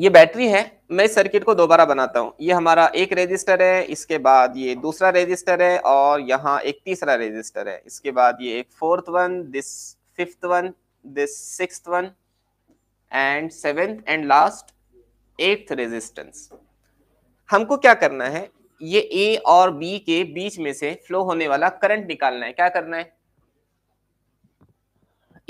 ये बैटरी है मैं इस सर्किट को दोबारा बनाता हूँ ये हमारा एक रजिस्टर है इसके बाद ये दूसरा रजिस्टर है और यहाँ एक तीसरा रजिस्टर है इसके बाद ये एक fourth one this fifth one this six one and seventh and last eighth resistance हमको क्या करना है ये ए और बी के बीच में से फ्लो होने वाला करंट निकालना है क्या करना है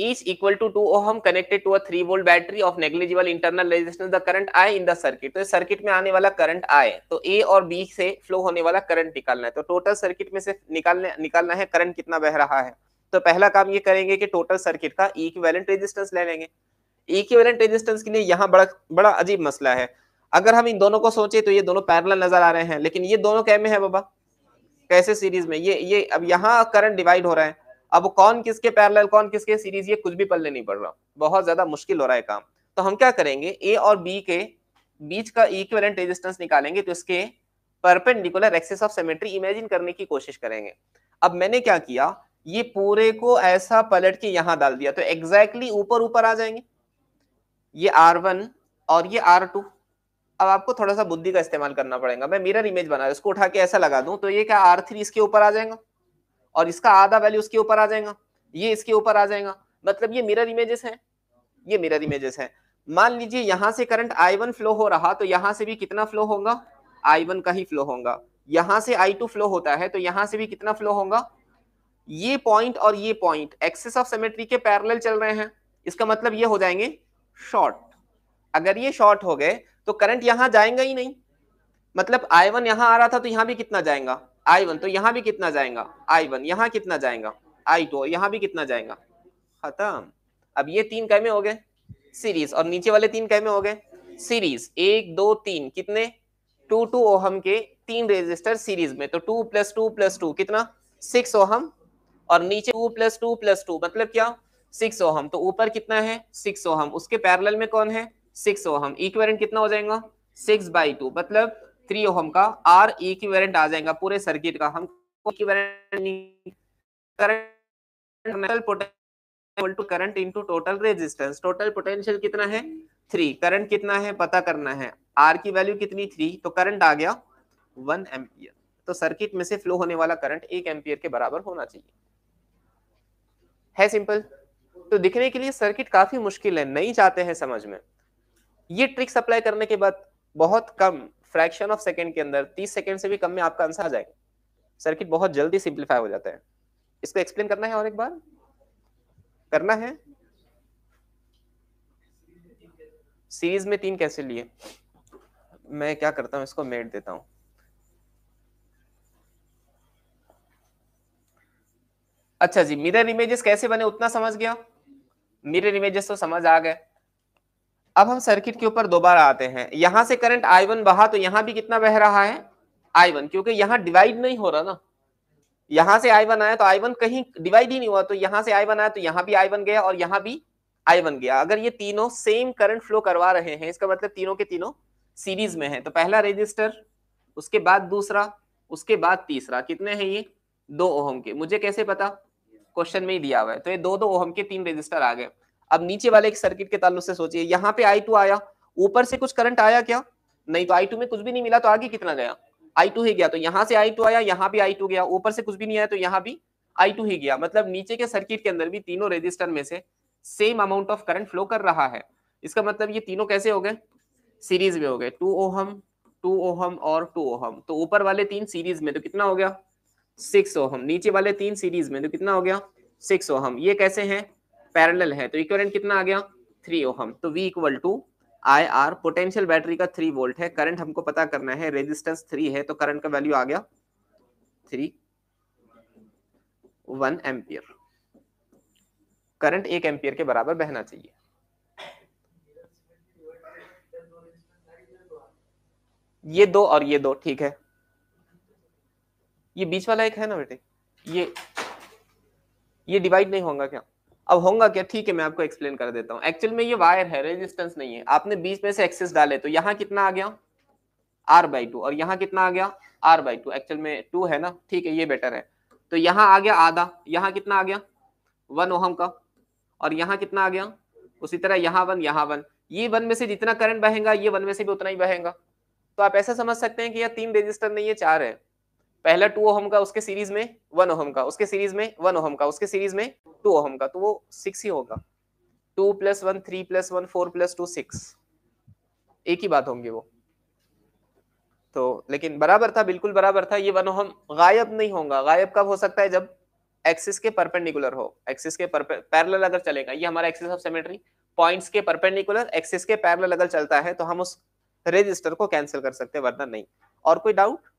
is equal to 2 ohm connected to a 3 volt battery of negligible internal resistance the current i in the circuit तो इस सर्किट में आने वाला करंट i है तो a और b से फ्लो होने वाला करंट निकालना है तो टोटल सर्किट में से निकालने निकालना है करंट कितना बह रहा है तो पहला काम ये करेंगे कि टोटल सर्किट का इक्विवेलेंट रेजिस्टेंस ले लेंगे इक्विवेलेंट रेजिस्टेंस के लिए यहाँ बड़ा बड़ा अजीब मसला है अगर हम इन दोनों को सोचे तो ये दोनों पैरल नजर आ रहे हैं लेकिन ये दोनों कै में है बाबा कैसे सीरीज में ये ये अब यहाँ करंट डिवाइड हो रहा है अब कौन किसके पैरेलल कौन किसके सीरीज ये कुछ भी पल्ले नहीं पड़ रहा बहुत ज्यादा मुश्किल हो रहा है काम तो हम क्या करेंगे ए और बी के बीच का इक्विवेलेंट रेजिस्टेंस निकालेंगे तो इसके perpendicular axis of symmetry imagine करने की कोशिश करेंगे अब मैंने क्या किया ये पूरे को ऐसा पलट के यहाँ डाल दिया तो एग्जैक्टली ऊपर ऊपर आ जाएंगे ये वन और ये टू अब आपको थोड़ा सा बुद्धि का इस्तेमाल करना पड़ेगा मैं मिरर इमेज बना इसको उठा के ऐसा लगा दूं तो ये क्या R3 इसके ऊपर आ जाएगा और इसका आधा वैल्यू उसके ऊपर आ जाएगा ये इसके ऊपर आ जाएगा मतलब ये मिरर इमेजेस हैं ये मिरर इमेजेस हैं मान लीजिए यहां से करंट आई वन फ्लो हो रहा तो यहां से भी कितना फ्लो होगा आई वन का ही फ्लो होगा यहां से आई टू फ्लो होता है तो यहां से भी कितना फ्लो होगा ये पॉइंट और ये पॉइंट एक्सेस ऑफ सिमेट्री के पैरेलल चल रहे हैं इसका मतलब ये हो जाएंगे शॉर्ट अगर ये शॉर्ट हो गए तो करंट यहां जाएगा ही नहीं मतलब आई वन यहां आ रहा था तो यहां भी कितना जाएगा आई वन तो यहाँ भी कितना जाएगा आई वन यहाँ कितना जाएगा आई टू यहाँ भी कितना जाएगा खत्म अब ये तीन कैमे हो गए सीरीज और नीचे वाले तीन कैमे हो गए सीरीज एक दो तीन कितने टू टू ओहम के तीन रेजिस्टर सीरीज में तो two plus two plus two कितना सिक्स ओहम और नीचे two plus two plus two मतलब क्या सिक्स ओहम तो ऊपर कितना है सिक्स ओहम उसके पैरेलल में कौन है सिक्स ओहम इक्वेरेंट कितना हो जाएगा सिक्स बाई टू मतलब थ्री ओहम का आर इक्विवेलेंट आ जाएगा पूरे सर्किट का हम current into total resistance total potential कितना है थ्री करंट कितना है पता करना है आर की वैल्यू कितनी थ्री तो करंट आ गया वन एम्पियर तो सर्किट में से फ्लो होने वाला करंट एक एम्पियर के बराबर होना चाहिए है सिंपल तो दिखने के लिए सर्किट काफी मुश्किल है नहीं चाहते हैं समझ में ये ट्रिक्स अप्लाई करने के बाद बहुत कम फ्रैक्शन ऑफ सेकंड के अंदर तीस सेकंड से भी कम में आपका आंसर आ जाएगा सर्किट बहुत जल्दी सिंप्लीफाई हो जाता है इसको एक्सप्लेन करना है और एक बार करना है सीरीज में तीन कैसे लिए मैं क्या करता हूं इसको मेट देता हूं अच्छा जी मिरर इमेजेस कैसे बने उतना समझ गया मिरर इमेजेस तो समझ आ गए अब हम सर्किट के ऊपर दोबारा आते हैं यहां से करंट आई वन बहा तो यहां भी कितना बह रहा है आई वन क्योंकि यहां डिवाइड नहीं हो रहा ना यहां से आई वन आया तो आई वन कहीं डिवाइड ही नहीं हुआ तो यहां से आई वन आया तो यहां भी आई वन गया और यहां भी आई वन गया अगर ये तीनों सेम करंट फ्लो करवा रहे हैं इसका मतलब तीनों के तीनों सीरीज में है तो पहला रजिस्टर उसके बाद दूसरा उसके बाद तीसरा कितने हैं ये दो ओहम के मुझे कैसे पता क्वेश्चन में ही दिया हुआ है तो ये दो दो ओहम के तीन रजिस्टर आ गए अब नीचे वाले एक सर्किट के ताल्लुक से सोचिए यहाँ पे आई टू आया ऊपर से कुछ करंट आया क्या नहीं तो आई टू में कुछ भी नहीं मिला तो आगे कितना गया आई टू ही गया तो यहाँ से आई टू आया यहाँ भी आई टू गया ऊपर से कुछ भी नहीं आया तो यहाँ भी आई टू ही गया मतलब नीचे के सर्किट के अंदर भी तीनों रजिस्टर में से same amount of current flow कर रहा है इसका मतलब ये तीनों कैसे हो गए सीरीज में हो गए टू ओहम टू ओहम और टू ओहम तो ऊपर वाले तीन सीरीज में तो कितना हो गया सिक्स ओहम नीचे वाले तीन सीरीज में तो कितना हो गया सिक्स ओहम ये कैसे हैं पैरेलल है तो इक्वरेंट कितना आ गया थ्री ओहम तो V equal to I R potential battery का थ्री वोल्ट है करंट हमको पता करना है रेजिस्टेंस थ्री है तो करंट का वैल्यू आ गया थ्री वन एम्पियर करंट एक एम्पियर के बराबर बहना चाहिए ये दो और ये दो ठीक है ये बीच वाला एक है ना बेटे ये ये डिवाइड नहीं होगा क्या अब होगा क्या ठीक है मैं आपको एक्सप्लेन कर देता हूँ एक्चुअल में ये वायर है रेजिस्टेंस नहीं है आपने बीच में से एक्सेस डाले तो यहाँ कितना आ गया आर बाई टू और यहाँ कितना आ गया आर बाई टू एक्चुअल में टू है ना ठीक है ये बेटर है तो यहाँ आ गया आधा यहाँ कितना आ गया वन ओहम का और यहाँ कितना आ गया उसी तरह यहाँ वन यहाँ वन ये वन में से जितना करंट बहेगा ये वन में से भी उतना ही बहेगा तो आप ऐसा समझ सकते हैं कि यह तीन रेजिस्टर नहीं है चार है पहला टू ओहम का उसके सीरीज में वन ओहम का उसके सीरीज में वन ओहम का उसके सीरीज में टू ओहम का तो वो सिक्स ही होगा two plus one three plus one four plus two six एक ही बात होंगी वो तो लेकिन बराबर था बिल्कुल बराबर था ये वन ओहम गायब नहीं होगा गायब कब हो सकता है जब एक्सिस के परपेंडिकुलर हो एक्सिस के पैरेलल अगर चलेगा ये हमारा एक्सिस ऑफ सिमेट्री पॉइंट्स के परपेंडिकुलर एक्सिस के पैरेलल अगर चलता है तो हम उस रजिस्टर को कैंसिल कर सकते हैं वरना नहीं और कोई डाउट